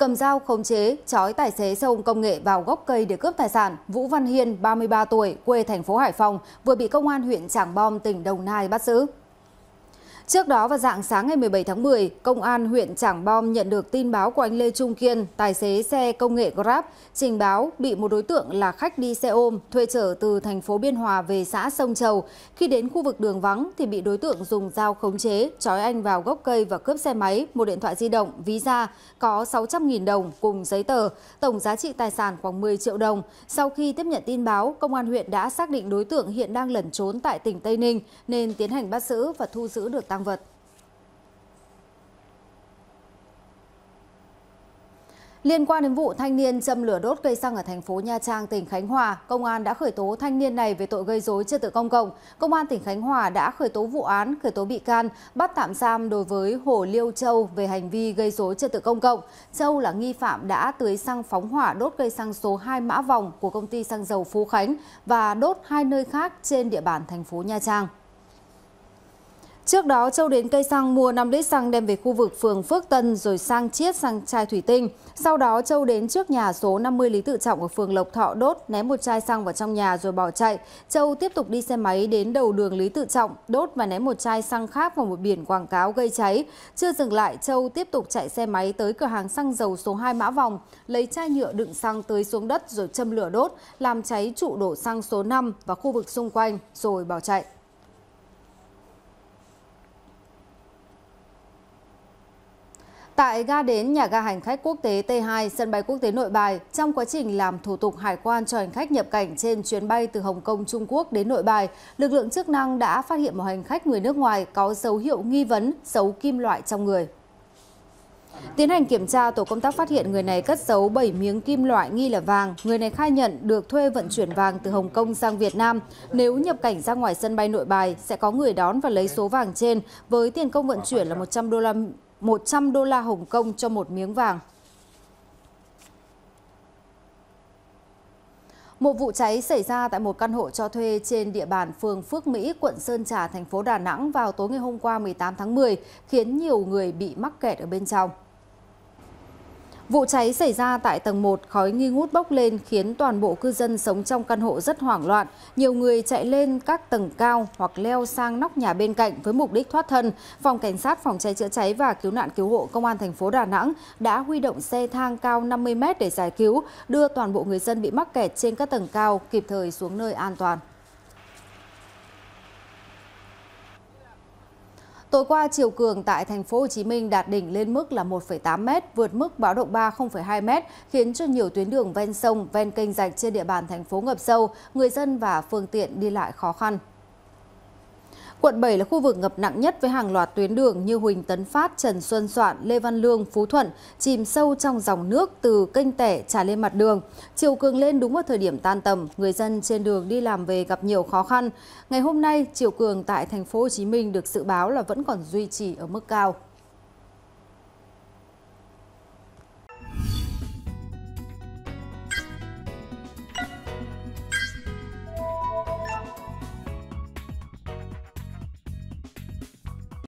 cầm dao khống chế chói tài xế xe ôm công nghệ vào gốc cây để cướp tài sản vũ văn hiên 33 tuổi quê thành phố hải phòng vừa bị công an huyện trảng bom tỉnh đồng nai bắt giữ Trước đó vào dạng sáng ngày 17 tháng 10, Công an huyện Trảng Bom nhận được tin báo của anh Lê Trung Kiên, tài xế xe công nghệ Grab, trình báo bị một đối tượng là khách đi xe ôm thuê trở từ thành phố Biên Hòa về xã Sông Chầu. Khi đến khu vực đường vắng thì bị đối tượng dùng dao khống chế, trói anh vào gốc cây và cướp xe máy, một điện thoại di động, ví da có 600.000 đồng cùng giấy tờ, tổng giá trị tài sản khoảng 10 triệu đồng. Sau khi tiếp nhận tin báo, Công an huyện đã xác định đối tượng hiện đang lẩn trốn tại tỉnh Tây Ninh nên tiến hành bắt giữ và thu giữ được tăng tang vật. Liên quan đến vụ thanh niên châm lửa đốt cây xăng ở thành phố Nha Trang, tỉnh Khánh Hòa, công an đã khởi tố thanh niên này về tội gây dối trật tự công cộng. Công an tỉnh Khánh Hòa đã khởi tố vụ án, khởi tố bị can, bắt tạm giam đối với Hồ Liêu Châu về hành vi gây dối trật tự công cộng. Châu là nghi phạm đã tưới xăng phóng hỏa đốt cây xăng số 2 Mã Vòng của công ty xăng dầu Phú Khánh và đốt hai nơi khác trên địa bàn thành phố Nha Trang. Trước đó, Châu đến cây xăng mua 5 lít xăng đem về khu vực phường Phước Tân rồi sang chiết sang chai thủy tinh. Sau đó, Châu đến trước nhà số 50 Lý Tự Trọng ở phường Lộc Thọ đốt, ném một chai xăng vào trong nhà rồi bỏ chạy. Châu tiếp tục đi xe máy đến đầu đường Lý Tự Trọng, đốt và ném một chai xăng khác vào một biển quảng cáo gây cháy. Chưa dừng lại, Châu tiếp tục chạy xe máy tới cửa hàng xăng dầu số 2 Mã Vòng, lấy chai nhựa đựng xăng tới xuống đất rồi châm lửa đốt, làm cháy trụ đổ xăng số 5 và khu vực xung quanh rồi bỏ chạy. Tại ga đến nhà ga hành khách quốc tế T2 sân bay quốc tế Nội Bài, trong quá trình làm thủ tục hải quan cho hành khách nhập cảnh trên chuyến bay từ Hồng Kông Trung Quốc đến Nội Bài, lực lượng chức năng đã phát hiện một hành khách người nước ngoài có dấu hiệu nghi vấn giấu kim loại trong người. Tiến hành kiểm tra, tổ công tác phát hiện người này cất giấu 7 miếng kim loại nghi là vàng. Người này khai nhận được thuê vận chuyển vàng từ Hồng Kông sang Việt Nam. Nếu nhập cảnh ra ngoài sân bay nội bài, sẽ có người đón và lấy số vàng trên với tiền công vận chuyển là 100 đô la 100 đô la Hồng Kông cho một miếng vàng. Một vụ cháy xảy ra tại một căn hộ cho thuê trên địa bàn phường Phước Mỹ, quận Sơn Trà, thành phố Đà Nẵng vào tối ngày hôm qua 18 tháng 10, khiến nhiều người bị mắc kẹt ở bên trong vụ cháy xảy ra tại tầng một khói nghi ngút bốc lên khiến toàn bộ cư dân sống trong căn hộ rất hoảng loạn nhiều người chạy lên các tầng cao hoặc leo sang nóc nhà bên cạnh với mục đích thoát thân phòng cảnh sát phòng cháy chữa cháy và cứu nạn cứu hộ công an thành phố đà nẵng đã huy động xe thang cao 50 m để giải cứu đưa toàn bộ người dân bị mắc kẹt trên các tầng cao kịp thời xuống nơi an toàn Tối qua chiều cường tại thành phố Hồ Chí Minh đạt đỉnh lên mức là 1,8 m, vượt mức báo động 3 0,2 m, khiến cho nhiều tuyến đường ven sông, ven kênh rạch trên địa bàn thành phố ngập sâu, người dân và phương tiện đi lại khó khăn. Quận 7 là khu vực ngập nặng nhất với hàng loạt tuyến đường như Huỳnh Tấn Phát, Trần Xuân Soạn, Lê Văn Lương, Phú Thuận chìm sâu trong dòng nước từ kênh tẻ tràn lên mặt đường. Chiều cường lên đúng vào thời điểm tan tầm, người dân trên đường đi làm về gặp nhiều khó khăn. Ngày hôm nay, chiều cường tại thành phố Hồ Chí Minh được dự báo là vẫn còn duy trì ở mức cao.